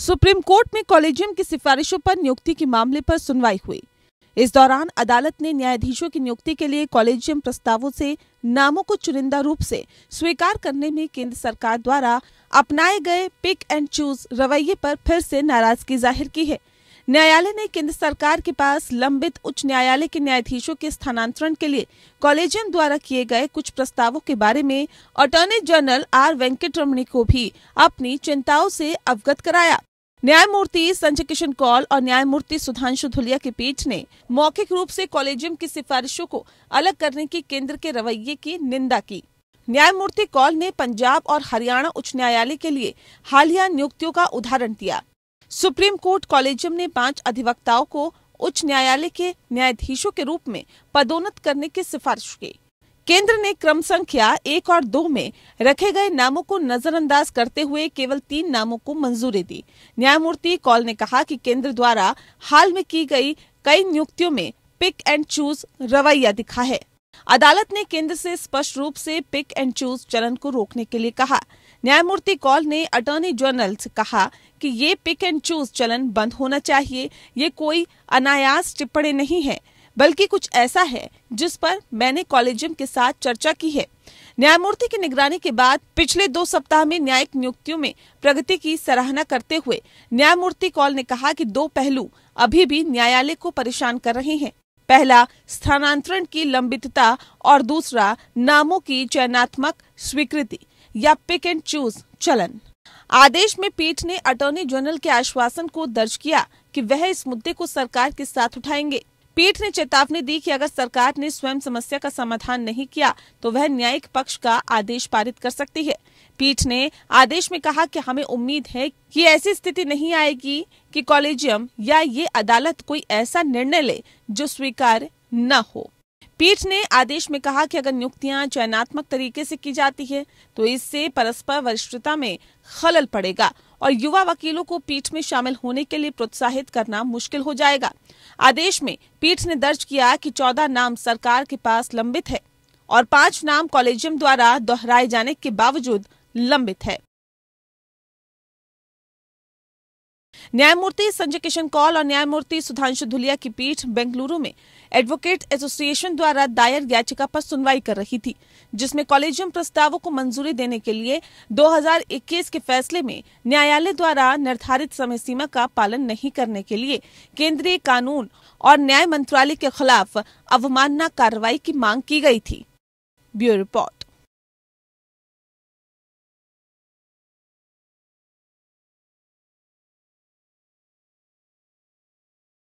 supreme court में collegium की सिफारिशों पर नियुक्ति के मामले पर सुनवाई हुई इस दौरान अदालत ने न्यायाधीशों की नियुक्ति के लिए कॉलेजियम प्रस्तावों से नामों को चुनिंदा रूप से स्वीकार करने में केंद्र सरकार द्वारा अपनाए गए पिक एंड चूज रवैये पर फिर से नाराजगी जाहिर की है न्यायालय ने केंद्र सरकार के पास लंबित उच्च न्यायालय के न्यायाधीशों के स्थानांतरण के लिए कॉलेजियम द्वारा किए गए कुछ प्रस्तावों के बारे में अटॉर्नी जनरल आर वेंकट रमणी को भी अपनी चिंताओं से अवगत कराया न्यायमूर्ति संजय किशन कौल और न्यायमूर्ति सुधांशु धुलिया की पीठ ने मौखिक रूप से कॉलेजियम की सिफारिशों को अलग करने की केंद्र के रवैये की निंदा की न्यायमूर्ति कौल ने पंजाब और हरियाणा उच्च न्यायालय के लिए हालिया नियुक्तियों का उदाहरण दिया सुप्रीम कोर्ट कॉलेजियम ने पांच अधिवक्ताओं को उच्च न्यायालय के न्यायाधीशों के रूप में पदोन्नत करने की सिफारिश की केंद्र ने क्रम संख्या एक और दो में रखे गए नामों को नजरअंदाज करते हुए केवल तीन नामों को मंजूरी दी न्यायमूर्ति कौल ने कहा कि केंद्र द्वारा हाल में की गई कई नियुक्तियों में पिक एंड चूज रवैया दिखा है अदालत ने केंद्र से स्पष्ट रूप से पिक एंड चूज चलन को रोकने के लिए कहा न्यायमूर्ति कौल ने अटॉर्नी जनरल से कहा कि ये पिक एंड चूज चलन बंद होना चाहिए ये कोई अनायास टिप्पणी नहीं है बल्कि कुछ ऐसा है जिस पर मैंने कॉलेजियम के साथ चर्चा की है न्यायमूर्ति की निगरानी के बाद पिछले दो सप्ताह में न्यायिक नियुक्तियों में प्रगति की सराहना करते हुए न्यायमूर्ति कॉल ने कहा कि दो पहलू अभी भी न्यायालय को परेशान कर रहे हैं पहला स्थानांतरण की लंबितता और दूसरा नामों की चयनात्मक स्वीकृति या पिक एंड चूज चलन आदेश में पीठ ने अटॉर्नी जनरल के आश्वासन को दर्ज किया कि वह इस मुद्दे को सरकार के साथ उठाएंगे पीठ ने चेतावनी दी कि अगर सरकार ने स्वयं समस्या का समाधान नहीं किया तो वह न्यायिक पक्ष का आदेश पारित कर सकती है पीठ ने आदेश में कहा कि हमें उम्मीद है कि ऐसी स्थिति नहीं आएगी कि कॉलेजियम या ये अदालत कोई ऐसा निर्णय ले जो स्वीकार न हो पीठ ने आदेश में कहा कि अगर नियुक्तियां चयनात्मक तरीके से की जाती है तो इससे परस्पर वरिष्ठता में खलल पड़ेगा और युवा वकीलों को पीठ में शामिल होने के लिए प्रोत्साहित करना मुश्किल हो जाएगा आदेश में पीठ ने दर्ज किया कि चौदह नाम सरकार के पास लंबित है और पांच नाम कॉलेजियम द्वारा दोहराए जाने के बावजूद लंबित है न्यायमूर्ति संजय किशन कौल और न्यायमूर्ति सुधांशु धुलिया की पीठ बेंगलुरु में एडवोकेट एसोसिएशन द्वारा दायर याचिका पर सुनवाई कर रही थी जिसमें कॉलेजियम प्रस्तावों को मंजूरी देने के लिए 2021 के फैसले में न्यायालय द्वारा निर्धारित समय सीमा का पालन नहीं करने के लिए केंद्रीय कानून और न्याय मंत्रालय के खिलाफ अवमानना कार्रवाई की मांग की गई थी ब्यूरो रिपोर्ट